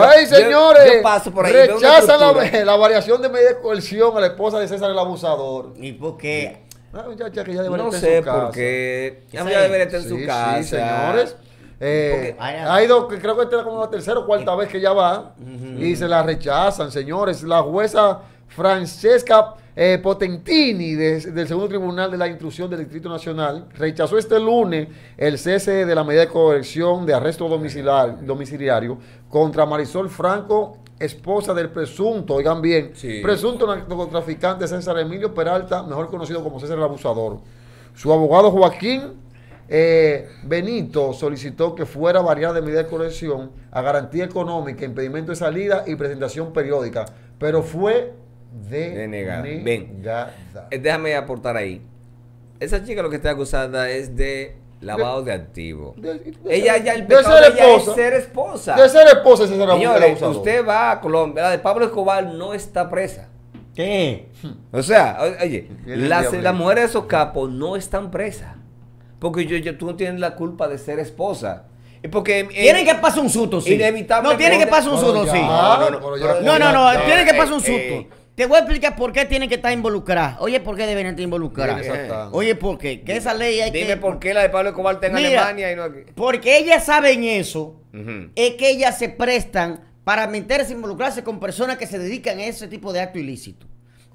¡Ay, señores! rechaza la, variación de medida de coerción a la esposa de César el abusador. ¿Y por qué? que no sé por qué. Ya debería estar en su casa. Sí, señores. Eh, ha ido, creo que esta era como la tercera o cuarta vez que ya va y se la rechazan, señores. La jueza Francesca eh, Potentini del Segundo Tribunal de la Instrucción del Distrito Nacional rechazó este lunes el cese de la medida de corrección de arresto domiciliario contra Marisol Franco, esposa del presunto, oigan bien, presunto narcotraficante César Emilio Peralta, mejor conocido como César el Abusador. Su abogado Joaquín eh, Benito solicitó que fuera variada de medida de corrección a garantía económica, impedimento de salida y presentación periódica, pero fue de negar Ven. Eh, déjame aportar ahí. Esa chica lo que está acusada es de lavado de, activo. ella ya el ser esposa, es ser esposa. De ser esposa usted va a Colombia, la de Pablo Escobar no está presa. ¿Qué? O sea, oye, las, mujeres de esos capos no están presas. Porque yo, yo, tú no tienes la culpa de ser esposa. Porque, tienen que pasar un susto, sí. No, tienen que pasar un susto, sí. No, no, no. Tienen que pasar un susto. Eh, te voy a explicar por qué tienen que estar involucradas. Oye, ¿por qué deben estar involucradas? Oye, ¿por qué? Que esa ley hay que... Dime por qué la de Pablo Escobar en Alemania y no aquí. Porque ellas saben eso, es que ellas se prestan para meterse, involucrarse con personas que se dedican a ese tipo de acto ilícito.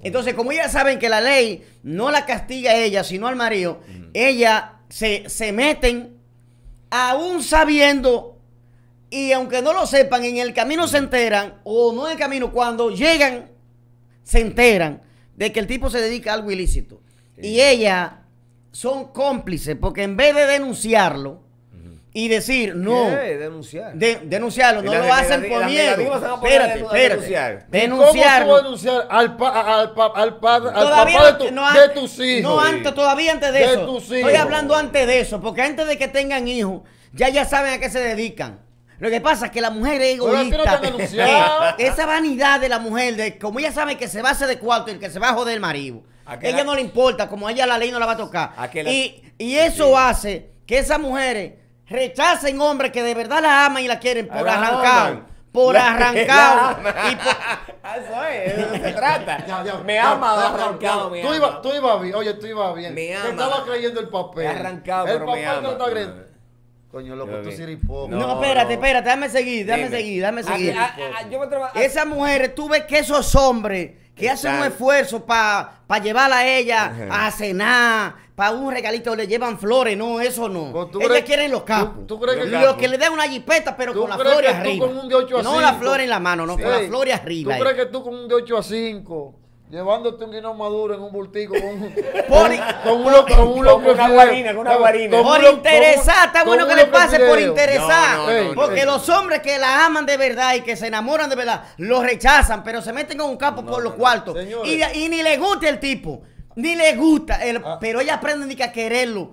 Entonces, como ellas saben que la ley no la castiga a ella, sino al marido, ellas se, se meten aún sabiendo y aunque no lo sepan, en el camino se enteran, o no en el camino, cuando llegan se enteran de que el tipo se dedica a algo ilícito. Y ellas son cómplices, porque en vez de denunciarlo y decir no, denunciar. denunciarlo, no lo hacen por miedo. Espérate, espérate. Denunciar. ¿Cómo denunciar al, pa, al, al, al papá de, tus hijos? No, antes, todavía antes de, de eso. Estoy hablando antes de eso, porque antes de que tengan hijos, ya ya saben a qué se dedican. Lo que pasa es que la mujer es egoísta. esa vanidad de la mujer, de, como ella sabe que se va a hacer de cuarto y que se va a joder el marido. Ella no le importa, como a ella la ley no la va a tocar. y, eso hace que esas mujeres rechacen hombres que de verdad la aman y la quieren por arrancar por arrancado. Y es, Eso es, eso se trata. me ama arrancado, me tú, tú ibas bien, oye, tú ibas bien. Me ama. Te estaba creyendo el papel. arrancado, pero papel me ama. No está creyendo. Coño, loco, tú eres No, no, espérate, espérate, déjame seguir, déjame seguir, déjame ah, seguir. Ah, ah, a, a, Esas mujeres, tú ves que esos hombres que hacen un esfuerzo para llevarla a ella a cenar, para un regalito, le llevan flores, no, eso no. Pues Ellas crees, quieren los capos. ¿tú, tú crees que los que le den una jipeta, pero con las flores arriba. Con no la flores en la mano, no, con las flores arriba. ¿Tú eh. crees que tú con un de 8 a 5 Llevándote un guineo maduro en un bultico con, un, loco, con, una guarina, con una guarina. Por interesar, está bueno que le pase por interesar. porque los hombres que la aman de verdad y que se enamoran de verdad, lo rechazan, pero se meten con un capo por los cuartos. Y, y, ni le gusta el tipo. Ni le gusta, ah. pero ellas aprenden ni que a quererlo.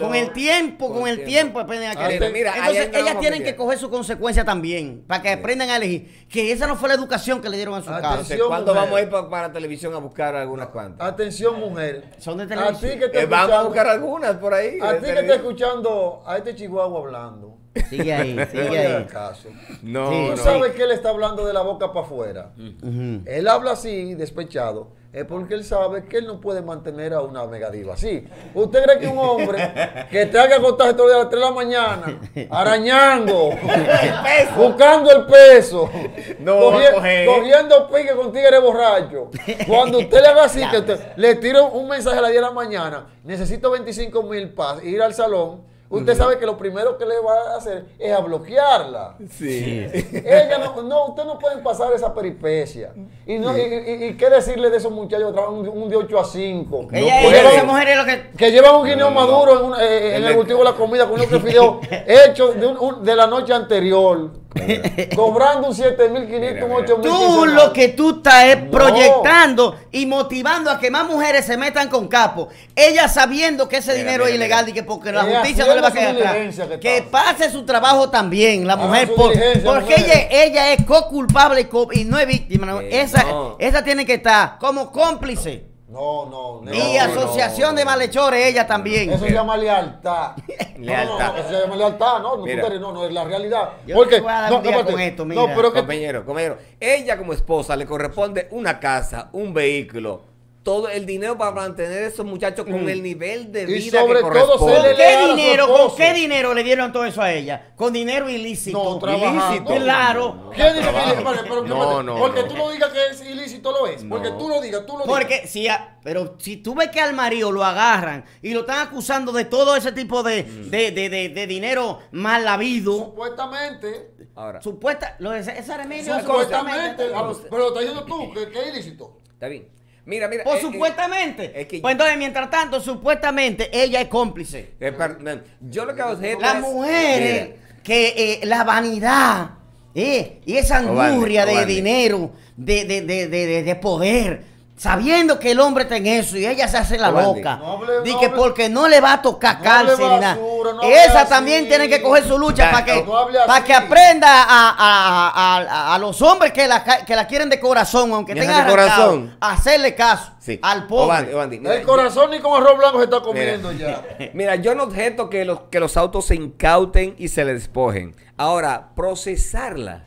Con el tiempo, con, el tiempo, aprenden a ah, quererlo. Entonces ellas tienen que coger su consecuencia también, para que aprendan a elegir. Que esa no fue la educación que le dieron a su ah, casa. ¿Cuándo vamos a ir para, televisión a buscar algunas cuantas? Atención, mujer. Son de televisión. A ti que te eh, vamos a buscar algunas por ahí. A ti que está escuchando a este chihuahua hablando. Sigue ahí, sigue ahí. Caso. No, Tú sabes que él está hablando de la boca para afuera. Él habla así, despechado es porque él sabe que él no puede mantener a una megadiva así. ¿Usted cree que un hombre que tenga que acostarse todo el día a las 3 de la mañana, arañando, buscando el peso, no, cogiendo pique con tigre borracho, cuando usted le haga así, que usted, le tira un mensaje a las 10 de la mañana, necesito 25 mil para ir al salón Usted sabe que lo primero que le va a hacer es a bloquearla. Sí. Ella no, usted no pueden pasar esa peripecia. Y, no, y, qué decirle de esos muchachos que trabajan un, de 8 a 5. que... que llevan un guineo maduro en, eh, el cultivo de la comida con hecho de, de la noche anterior. Cobrando un 7.500, un Tú lo que tú estás es proyectando y motivando a que más mujeres se metan con capo. Ella sabiendo que ese dinero es ilegal y que porque la justicia no le va a quedar Que, pase su trabajo también, la mujer. porque ella, es co-culpable y, no es víctima. Esa, esa tiene que estar como cómplice. No, no, no. Y asociación de malhechores, ella también. Eso se llama lealtad. lealtad. No, no, eso se llama lealtad, no, no, no, no, es la realidad. Porque, con Pero compañero, compañero, ella como esposa le corresponde una casa, un vehículo todo el dinero para mantener a esos muchachos con mm. el nivel de vida sobre que corresponde. ¿Con qué dinero, con qué dinero le dieron todo eso a ella? Con dinero ilícito. No, ilícito. Claro. ¿Qué dinero ilícito? No, no, porque tú no digas que es ilícito lo es. Porque tú lo digas, tú lo digas. Porque si pero si tú ves que al marido lo agarran y lo están acusando de todo ese tipo de, mm. de, de, de, dinero mal habido. Supuestamente. Ahora. Supuesta, lo de esa Supuestamente. Ah, pero lo estás diciendo tú, que es ilícito. Está bien. Mira, mira. Eh, eh, supuestamente. Pues entonces, mientras tanto, supuestamente ella es cómplice. Eh, yo lo que Las mujeres, que la vanidad y esa anguria de dinero, de, de, de, de poder sabiendo que el hombre está en eso y ella se hace la boca loca. que porque no le va a tocar cárcel nada. Esa también tiene que coger su lucha para que, que aprenda a, los hombres que la, que la quieren de corazón, aunque tengan corazón, hacerle caso al pobre. el corazón ni con arroz blanco se está comiendo ya. mira, yo no objeto que los, que los autos se incauten y se les despojen. Ahora, procesarla.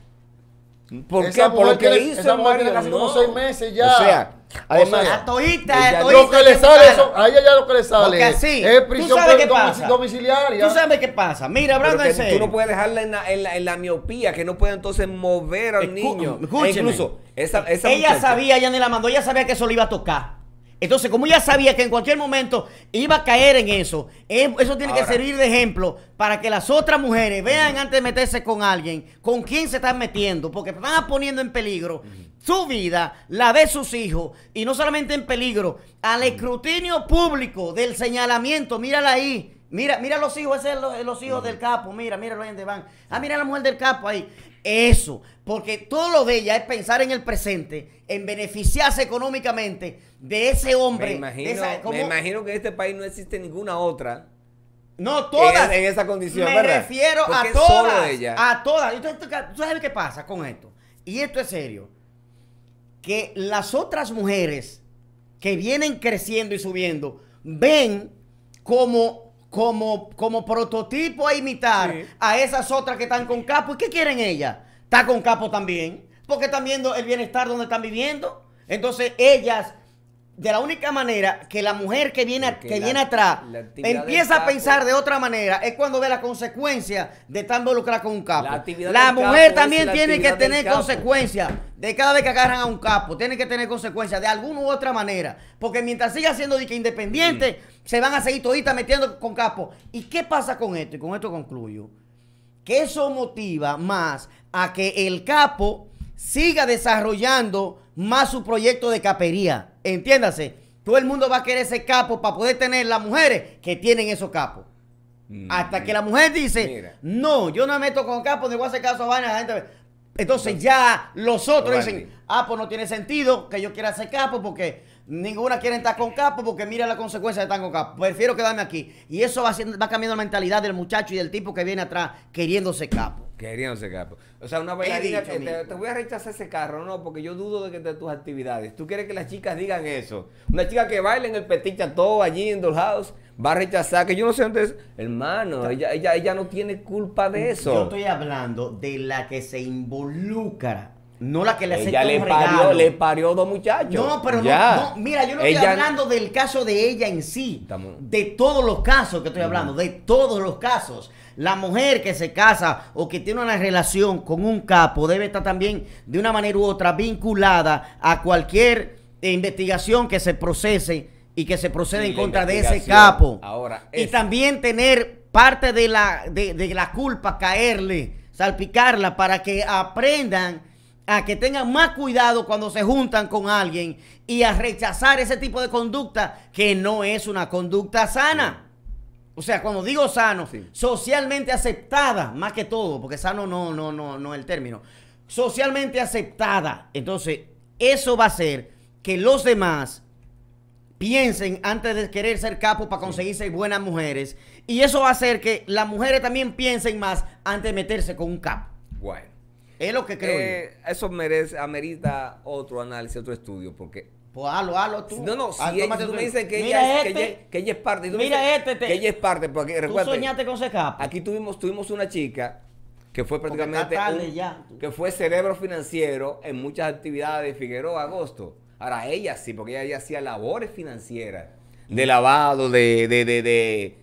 ¿Por qué? Por lo que, hizo. hace como seis meses ya. O sea, Además, a toita, ella, a Lo que le sale, eso, a ya lo que le sale es prisión domiciliaria. Tú sabes qué pasa. Mira, hablando de Tú no puedes dejarla en la, miopía, que no puede entonces mover al niño. E incluso, ella sabía, ella ni la mandó, ella sabía que eso le iba a tocar. Entonces, como ya sabía que en cualquier momento iba a caer en eso, eso tiene que servir de ejemplo para que las otras mujeres vean antes de meterse con alguien con quién se están metiendo, porque van poniendo en peligro su vida, la de sus hijos, y no solamente en peligro, al escrutinio público del señalamiento, mírala ahí, Mira, mira los hijos, ese los, hijos del capo. Mira, mira los van. Ah, mira la mujer del capo ahí. Eso, porque todo lo de ella es pensar en el presente, en beneficiarse económicamente de ese hombre. Me imagino, que en este país no existe ninguna otra no todas. En, esa condición, Me refiero a todas. A todas. ¿Tú sabes qué pasa con esto? Y esto es serio. Que las otras mujeres que vienen creciendo y subiendo ven como como, como prototipo a imitar a esas otras que están con capo. ¿Y qué quieren ellas? Está con capo también. Porque están viendo el bienestar donde están viviendo. Entonces ellas de la única manera que la mujer que viene, que viene atrás empieza a pensar de otra manera es cuando ve la consecuencia de estar involucrada con un capo. La, mujer también tiene que tener consecuencias de cada vez que agarran a un capo. Tiene que tener consecuencias de alguna u otra manera. Porque mientras siga siendo independiente, mm. se van a seguir toditas metiendo con capo. ¿Y qué pasa con esto? Y con esto concluyo. Que eso motiva más a que el capo siga desarrollando más su proyecto de capería Entiéndase, todo el mundo va a querer ese capo para poder tener las mujeres que tienen esos capos. Mm, Hasta que la mujer dice, no, yo no me meto con capos, ni voy a hacer caso a vaina. gente. entonces ya los otros dicen, ah, pues no tiene sentido que yo quiera ser capo porque ninguna quiere estar con capo porque mira la consecuencia de estar con capo. Prefiero quedarme aquí. Y eso va, va cambiando la mentalidad del muchacho y del tipo que viene atrás queriéndose capo. Queriéndose carro. O sea, una bailarina que te, voy a rechazar ese carro, no, porque yo dudo de que de tus actividades. ¿Tú quieres que las chicas digan eso? Una chica que baila en el petit todo allí en Dollhouse va a rechazar, que yo no sé antes, hermano, ella, ella no tiene culpa de eso. Yo estoy hablando de la que se involucra no la que le ella le parió, le parió dos muchachos. No, pero no, Mira, yo no estoy hablando del caso de ella en sí. De todos los casos que estoy hablando, de todos los casos. La mujer que se casa o que tiene una relación con un capo debe estar también de una manera u otra vinculada a cualquier investigación que se procese y que se proceda en contra de ese capo. Ahora, Y también tener parte de la, de, de la culpa caerle, salpicarla para que aprendan a que tengan más cuidado cuando se juntan con alguien y a rechazar ese tipo de conducta que no es una conducta sana. O sea, cuando digo sano, socialmente aceptada, más que todo, porque sano no, no, no, no es el término. Socialmente aceptada. Entonces, eso va a hacer que los demás piensen antes de querer ser capo para conseguirse buenas mujeres. Y eso va a hacer que las mujeres también piensen más antes de meterse con un capo. Bueno. Es lo que creo eh, Eso merece, amerita otro análisis, otro estudio, porque pues halo, halo, tú. No, no, si, tú me dices este. que, ella, es parte. mira este, ella es parte. Porque, tú soñaste con capa Aquí tuvimos, tuvimos una chica que fue prácticamente. Que fue cerebro financiero en muchas actividades de Figueroa Agosto. Ahora ella sí, porque ella, hacía labores financieras de mm. lavado, de, de, de, de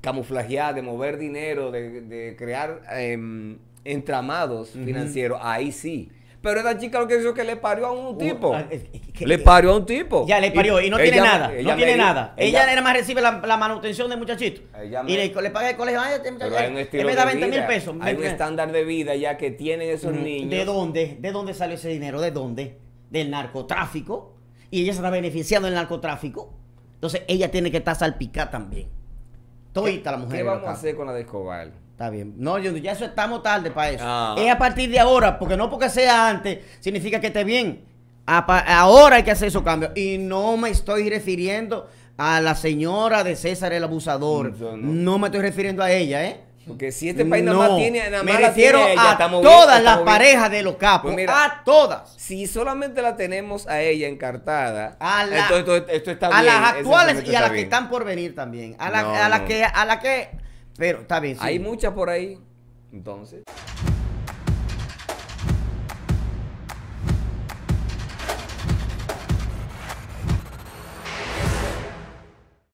camuflajear, de mover dinero, de, crear em, entramados financieros, ahí sí. Pero esa chica lo que hizo es que le parió a un uh, tipo. Ah, le eh, parió a un tipo. Ya, le parió. Y, no tiene nada. Ella no tiene nada. Ella, más recibe la, manutención de muchachito. y le, paga el colegio. Este pero hay un me da mil pesos. Hay un estándar de vida ya que tienen esos niños. ¿De dónde? ¿De dónde salió ese dinero? ¿De dónde? Del narcotráfico. Y ella se está beneficiando del narcotráfico. Entonces ella tiene que estar salpicada también. Todita la mujer. ¿Qué vamos a hacer con la de Escobar? Está bien. No, yo, ya eso estamos tarde para eso. Ah. Es a partir de ahora, porque no porque sea antes, significa que esté bien. ahora hay que hacer esos cambios. Y no me estoy refiriendo a la señora de César el abusador. Mm, no, me estoy refiriendo a ella, ¿eh? Porque si este país no, nada más tiene nada más Me refiero a, todas las parejas de los pues capos. a todas. Si solamente la tenemos a ella encartada, a las actuales y a las que están por venir también. A las a la que pero está bien. Hay muchas por ahí. Entonces.